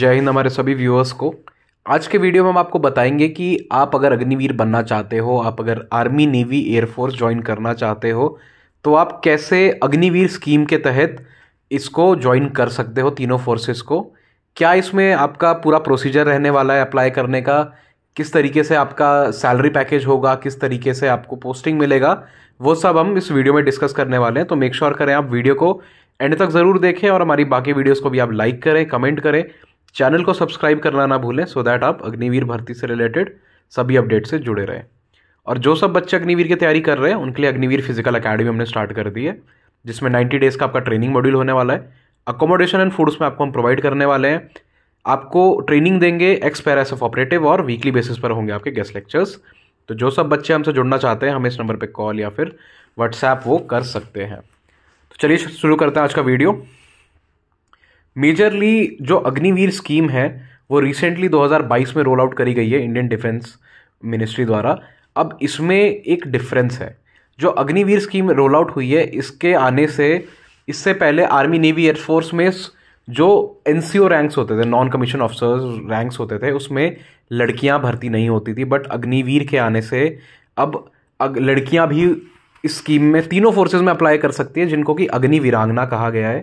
जय हिंद हमारे सभी व्यूअर्स को आज के वीडियो में हम आपको बताएंगे कि आप अगर अग्निवीर बनना चाहते हो आप अगर आर्मी नेवी एयरफोर्स ज्वाइन करना चाहते हो तो आप कैसे अग्निवीर स्कीम के तहत इसको ज्वाइन कर सकते हो तीनों फोर्सेस को क्या इसमें आपका पूरा प्रोसीजर रहने वाला है अप्लाई करने का किस तरीके से आपका सैलरी पैकेज होगा किस तरीके से आपको पोस्टिंग मिलेगा वो सब हम इस वीडियो में डिस्कस करने वाले हैं तो मेक श्योर sure करें आप वीडियो को एंड तक ज़रूर देखें और हमारी बाकी वीडियोस को भी आप लाइक करें कमेंट करें चैनल को सब्सक्राइब करना ना भूलें सो दैट आप अग्निवीर भर्ती से रिलेटेड सभी अपडेट से जुड़े रहें और जो सब बच्चे अग्निवीर की तैयारी कर रहे हैं उनके लिए अग्निवीर फिजिकल अकेडमी हमने स्टार्ट कर दी है जिसमें नाइन्टी डेज़ का आपका ट्रेनिंग मॉड्यूल होने वाला है अकोमोडेशन एंड फूड्स में आपको हम प्रोवाइड करने वाले हैं आपको ट्रेनिंग देंगे एक्स पैरास ऑफ ऑपरेटिव और वीकली बेसिस पर होंगे आपके गेस्ट लेक्चर्स तो जो सब बच्चे हमसे जुड़ना चाहते हैं हम इस नंबर पर कॉल या फिर व्हाट्सएप वो कर सकते हैं तो चलिए शुरू करते हैं आज का वीडियो मेजरली जो अग्निवीर स्कीम है वो रिसेंटली 2022 में रोल आउट करी गई है इंडियन डिफेंस मिनिस्ट्री द्वारा अब इसमें एक डिफरेंस है जो अग्निवीर स्कीम रोल आउट हुई है इसके आने से इससे पहले आर्मी नेवी एयरफोर्स में जो एन रैंक्स होते थे नॉन कमीशन ऑफिसर्स रैंक्स होते थे उसमें लड़कियां भर्ती नहीं होती थी बट अग्निवीर के आने से अब अग, लड़कियां भी इस स्कीम में तीनों फोर्सेज में अप्लाई कर सकती हैं जिनको कि अग्निवीरांगना कहा गया है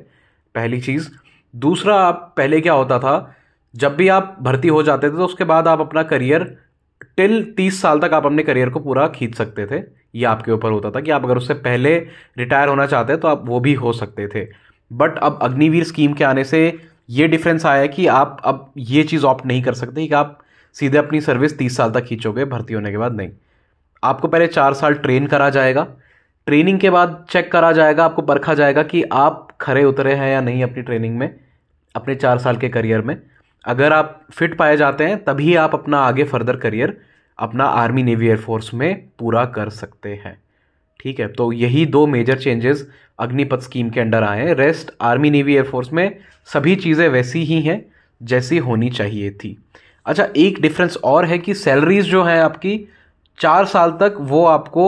पहली चीज़ दूसरा आप पहले क्या होता था जब भी आप भर्ती हो जाते थे तो उसके बाद आप अपना करियर टिल तीस साल तक आप अपने करियर को पूरा खींच सकते थे ये आपके ऊपर होता था कि आप अगर उससे पहले रिटायर होना चाहते हैं तो आप वो भी हो सकते थे बट अब अग्निवीर स्कीम के आने से ये डिफरेंस आया है कि आप अब ये चीज़ ऑप्ट नहीं कर सकते कि आप सीधे अपनी सर्विस तीस साल तक खींचोगे भर्ती होने के बाद नहीं आपको पहले चार साल ट्रेन करा जाएगा ट्रेनिंग के बाद चेक करा जाएगा आपको परखा जाएगा कि आप खरे उतरे हैं या नहीं अपनी ट्रेनिंग में अपने चार साल के करियर में अगर आप फिट पाए जाते हैं तभी आप अपना आगे फर्दर करियर अपना आर्मी नेवी एयरफोर्स में पूरा कर सकते हैं ठीक है तो यही दो मेजर चेंजेस अग्निपथ स्कीम के अंडर आए हैं रेस्ट आर्मी नेवी एयरफोर्स में सभी चीज़ें वैसी ही हैं जैसी होनी चाहिए थी अच्छा एक डिफरेंस और है कि सैलरीज जो हैं आपकी चार साल तक वो आपको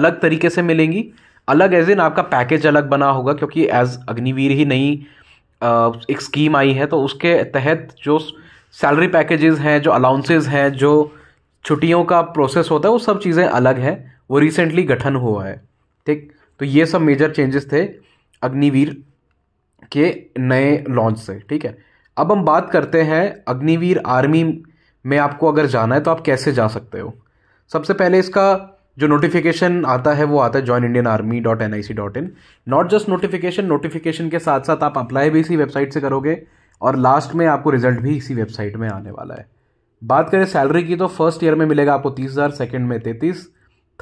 अलग तरीके से मिलेंगी अलग एज इन आपका पैकेज अलग बना होगा क्योंकि एज अग्निवीर ही नहीं एक स्कीम आई है तो उसके तहत जो सैलरी पैकेजेस हैं जो अलाउंसेज हैं जो छुट्टियों का प्रोसेस होता है वो सब चीज़ें अलग हैं वो रिसेंटली गठन हुआ है ठीक तो ये सब मेजर चेंजेस थे अग्निवीर के नए लॉन्च से ठीक है अब हम बात करते हैं अग्निवीर आर्मी में आपको अगर जाना है तो आप कैसे जा सकते हो सबसे पहले इसका जो नोटिफिकेशन आता है वो आता है join Indian army dot N I C dot in not just notification notification के साथ साथ आप अप्लाई भी इसी वेबसाइट से करोगे और लास्ट में आपको रिजल्ट भी इसी वेबसाइट में आने वाला है बात करें सैलरी की तो फर्स्ट ईयर में मिलेगा आपको तीस हज़ार सेकेंड में तैतीस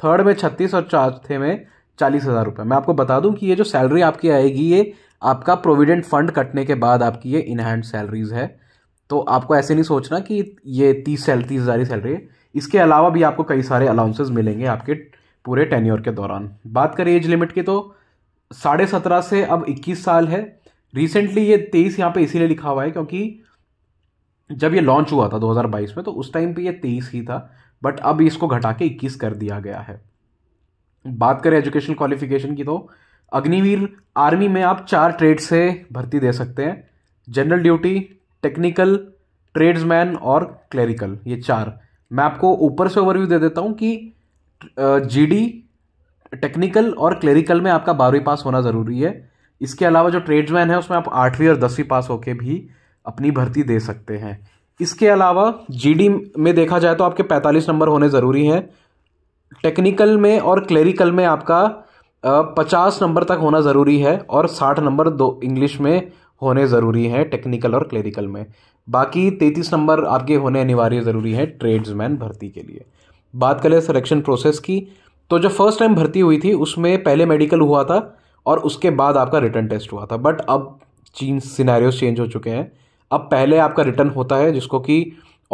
थर्ड में छत्तीस और चौथे में चालीस हज़ार रुपये मैं आपको बता दूं कि ये जो सैलरी आपकी आएगी ये आपका प्रोविडेंट फंड कटने के बाद आपकी ये इनहैंड सैलरीज है तो आपको ऐसे नहीं सोचना कि ये तीस सैल तीस हज़ार ही सैलरी है इसके अलावा भी आपको कई सारे अलाउंसेज मिलेंगे आपके पूरे टेन्योर के दौरान बात करें एज लिमिट की तो साढ़े सत्रह से अब इक्कीस साल है रिसेंटली ये तेईस यहाँ पे इसीलिए लिखा हुआ है क्योंकि जब ये लॉन्च हुआ था 2022 में तो उस टाइम पे ये तेईस ही था बट अब इसको घटा के इक्कीस कर दिया गया है बात करें एजुकेशन क्वालिफिकेशन की तो अग्निवीर आर्मी में आप चार ट्रेड से भर्ती दे सकते हैं जनरल ड्यूटी टेक्निकल ट्रेड्समैन और क्लरिकल ये चार मैं आपको ऊपर से ओवरव्यू दे देता हूँ कि जीडी टेक्निकल और क्लेरिकल में आपका बारहवीं पास होना ज़रूरी है इसके अलावा जो ट्रेड्समैन है उसमें आप आठवीं और दसवीं पास होकर भी अपनी भर्ती दे सकते हैं इसके अलावा जीडी में देखा जाए तो आपके पैंतालीस नंबर होने ज़रूरी हैं टेक्निकल में और क्लेरिकल में आपका पचास नंबर तक होना ज़रूरी है और साठ नंबर दो इंग्लिश में होने ज़रूरी हैं टेक्निकल और क्लेरिकल में बाकी तैंतीस नंबर आपके होने अनिवार्य ज़रूरी है ट्रेड्समैन भर्ती के लिए बात करें सिलेक्शन प्रोसेस की तो जब फर्स्ट टाइम भर्ती हुई थी उसमें पहले मेडिकल हुआ था और उसके बाद आपका रिटर्न टेस्ट हुआ था बट अब चीन सिनेरियोज चेंज हो चुके हैं अब पहले आपका रिटर्न होता है जिसको कि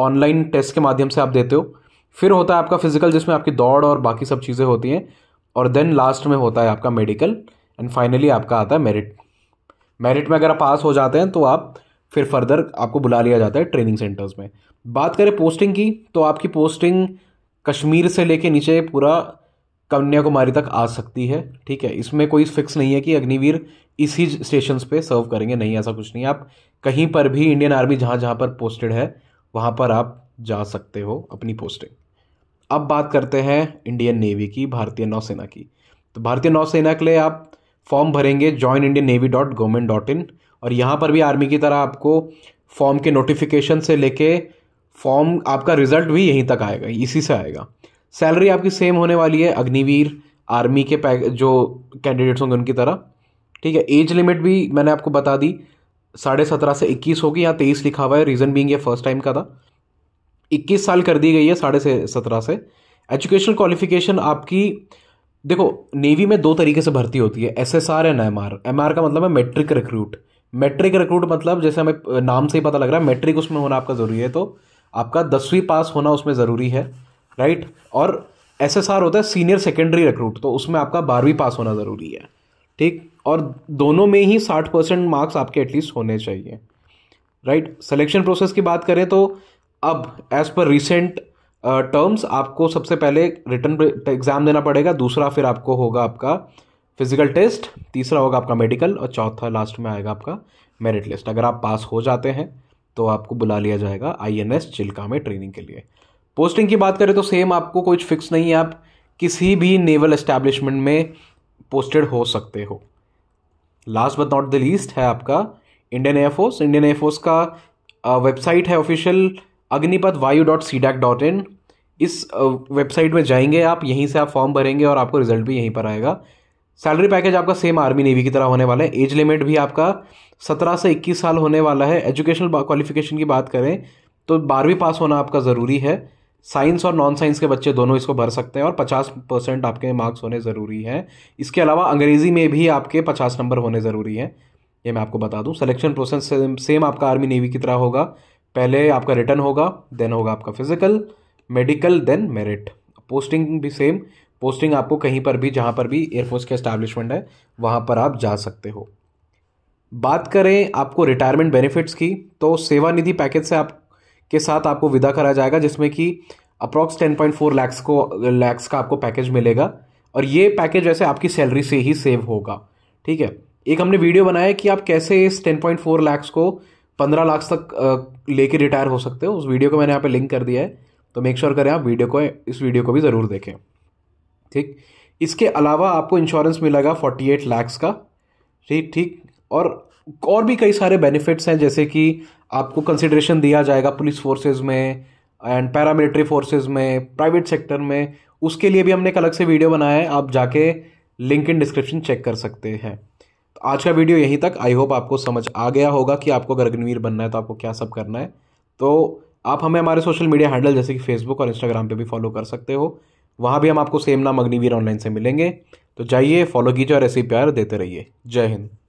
ऑनलाइन टेस्ट के माध्यम से आप देते हो फिर होता है आपका फिजिकल जिसमें आपकी दौड़ और बाकी सब चीज़ें होती हैं और देन लास्ट में होता है आपका मेडिकल एंड फाइनली आपका आता है मेरिट मेरिट में अगर आप पास हो जाते हैं तो आप फिर फर्दर आपको बुला लिया जाता है ट्रेनिंग सेंटर्स में बात करें पोस्टिंग की तो आपकी पोस्टिंग कश्मीर से लेके नीचे पूरा कन्याकुमारी तक आ सकती है ठीक है इसमें कोई फिक्स नहीं है कि अग्निवीर इसी स्टेशन पे सर्व करेंगे नहीं ऐसा कुछ नहीं आप कहीं पर भी इंडियन आर्मी जहाँ जहाँ पर पोस्टेड है वहाँ पर आप जा सकते हो अपनी पोस्टिंग अब बात करते हैं इंडियन नेवी की भारतीय नौसेना की तो भारतीय नौसेना के लिए आप फॉर्म भरेंगे join Indian navy dot government dot in और यहाँ पर भी आर्मी की तरह आपको फॉर्म के नोटिफिकेशन से लेके फॉर्म आपका रिजल्ट भी यहीं तक आएगा इसी से आएगा सैलरी आपकी सेम होने वाली है अग्निवीर आर्मी के पै जो कैंडिडेट्स होंगे उनकी तरह ठीक है एज लिमिट भी मैंने आपको बता दी साढ़े सत्रह से इक्कीस होगी यहाँ तेईस लिखा हुआ है रीज़न बींग ये फर्स्ट टाइम का था इक्कीस साल कर दी गई है साढ़े से सत्रह से एजुकेशनल क्वालिफिकेशन आपकी देखो नेवी में दो तरीके से भर्ती होती है S S R and M R M R का मतलब है मेट्रिक रिक्रूट मेट्रिक रिक्रूट मतलब जैसे हमें नाम से ही पता लग रहा है मेट्रिक उसमें होना आपका ज़रूरी है तो आपका दसवीं पास होना उसमें ज़रूरी है राइट और एस एस आर होता है सीनियर सेकेंडरी रिक्रूट तो उसमें आपका बारहवीं पास होना ज़रूरी है ठीक और दोनों में ही साठ परसेंट मार्क्स आपके एटलीस्ट होने चाहिए राइट सिलेक्शन प्रोसेस की बात करें तो अब एज़ पर रिसेंट टर्म्स आपको सबसे पहले रिटर्न एग्ज़ाम देना पड़ेगा दूसरा फिर आपको होगा आपका फिजिकल टेस्ट तीसरा होगा आपका मेडिकल और चौथा लास्ट में आएगा आपका मेरिट लिस्ट अगर आप पास हो जाते हैं तो आपको बुला लिया जाएगा आई एन एस चिल्का में ट्रेनिंग के लिए पोस्टिंग की बात करें तो सेम आपको कुछ फिक्स नहीं है आप किसी भी नेवल एस्टैब्लिशमेंट में पोस्टेड हो सकते हो last but not the least है आपका इंडियन एयरफोर्स इंडियन एयरफोर्स का वेबसाइट है official Agnipath Vayu dot C DAC dot in इस वेबसाइट में जाएंगे आप यहीं से आप फॉर्म भरेंगे और आपको रिजल्ट भी यहीं पर आएगा सैलरी पैकेज आपका सेम आर्मी नेवी की तरह होने वाला है एज लिमिट भी आपका सत्रह से इक्कीस साल होने वाला है एजुकेशनल क्वालिफिकेशन की बात करें तो बारहवीं पास होना आपका ज़रूरी है साइंस और नॉन साइंस के बच्चे दोनों इसको भर सकते हैं और पचास परसेंट आपके मार्क्स होने ज़रूरी हैं इसके अलावा अंग्रेज़ी में भी आपके पचास नंबर होने ज़रूरी हैं ये मैं आपको बता दूं सिलेक्शन प्रोसेस सेम आपका आर्मी नेवी की तरह होगा पहले आपका रिटर्न होगा देन होगा आपका physical medical then merit posting भी सेम पोस्टिंग आपको कहीं पर भी जहां पर भी एयरफोर्स के एस्टैब्लिशमेंट है वहां पर आप जा सकते हो बात करें आपको रिटायरमेंट बेनिफिट्स की तो सेवानिधि पैकेज से आप के साथ आपको विदा करा जाएगा जिसमें कि approx ten point four lakhs को लैक्स का आपको पैकेज मिलेगा और ये पैकेज वैसे आपकी सैलरी से ही सेव होगा ठीक है एक हमने वीडियो बनाया कि आप कैसे इस टेन पॉइंट फोर लैक्स को पंद्रह लाख तक लेके रिटायर हो सकते हो उस वीडियो को मैंने यहाँ पे लिंक कर दिया है तो मेक श्योर करें आप वीडियो को इस वीडियो को भी ज़रूर देखें ठीक इसके अलावा आपको इंश्योरेंस मिलेगा फोर्टी एट लैक्स का ठीक ठीक और और भी कई सारे बेनिफिट्स हैं जैसे कि आपको कंसिड्रेशन दिया जाएगा पुलिस फोर्सेज में एंड पैरामिलिट्री फोर्सेज में प्राइवेट सेक्टर में उसके लिए भी हमने एक अलग से वीडियो बनाया है आप जाके लिंक इन डिस्क्रिप्शन चेक कर सकते हैं आज का वीडियो यहीं तक आई होप आपको समझ आ गया होगा कि आपको अगर अग्निवीर बनना है तो आपको क्या सब करना है तो आप हमें हमारे सोशल मीडिया हैंडल जैसे कि फेसबुक और इंस्टाग्राम पे भी फॉलो कर सकते हो वहाँ भी हम आपको सेम नाम अग्निवीर ऑनलाइन से मिलेंगे तो जाइए फॉलो कीजिए और ऐसे प्यार देते रहिए जय हिंद